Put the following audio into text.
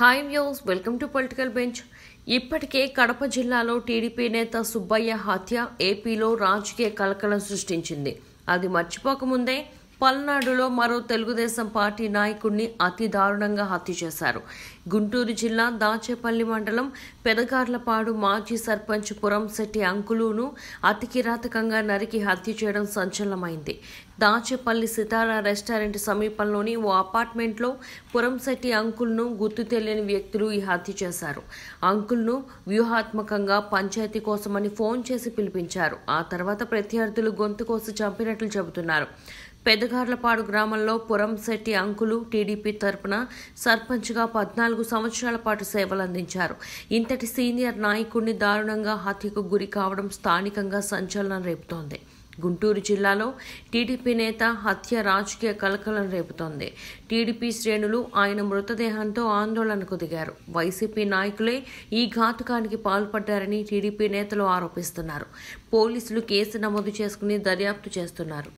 hi views welcome to political bench ఇప్పటికే కడప జిల్లాలో TDP నేత సుబ్బయ్య హత్య ఏపీలో రాజకీయ కలకలం సృష్టించింది అది మర్చిపోకముందే పల్నాడులో మరో తెలుగుదేశం పార్టీ నాయకుడిని అతి దారుణంగా హత్య చేశారు గుంటూరు జిల్లా దాచేపల్లి మండలం పెదగార్లపాడు మాజీ సర్పంచ్ పురంశెట్టి అంకులును అతి కిరాతకంగా నరికి హత్య చేయడం సంచలనమైంది దాచేపల్లి సితారా రెస్టారెంట్ సమీపంలోని ఓ అపార్ట్మెంట్లో పురంశెట్టి అంకుల్ను గుర్తు తెలియని వ్యక్తులు ఈ హత్య చేశారు అంకుల్ను వ్యూహాత్మకంగా పంచాయతీ కోసమని ఫోన్ చేసి పిలిపించారు ఆ తర్వాత ప్రత్యర్థులు గొంతు కోసి చంపినట్లు చెబుతున్నారు పెద్దగార్లపాడు గ్రామంలో పురంశెట్టి అంకులు టీడీపీ తరపున సర్పంచ్గా పద్నాలుగు సంవత్సరాల పాటు సేవలు అందించారు ఇంతటి సీనియర్ నాయకుడిని దారుణంగా హత్యకు గురి కావడం స్థానికంగా సంచలనం రేపుతోంది గుంటూరు జిల్లాలో టీడీపీ నేత హత్య రాజకీయ కలకలం రేపుతోంది టీడీపీ శ్రేణులు ఆయన మృతదేహంతో ఆందోళనకు దిగారు వైసీపీ నాయకులే ఈ ఘాతుకానికి పాల్పడ్డారని టీడీపీ నేతలు ఆరోపిస్తున్నారు పోలీసులు కేసు నమోదు చేసుకుని దర్యాప్తు చేస్తున్నారు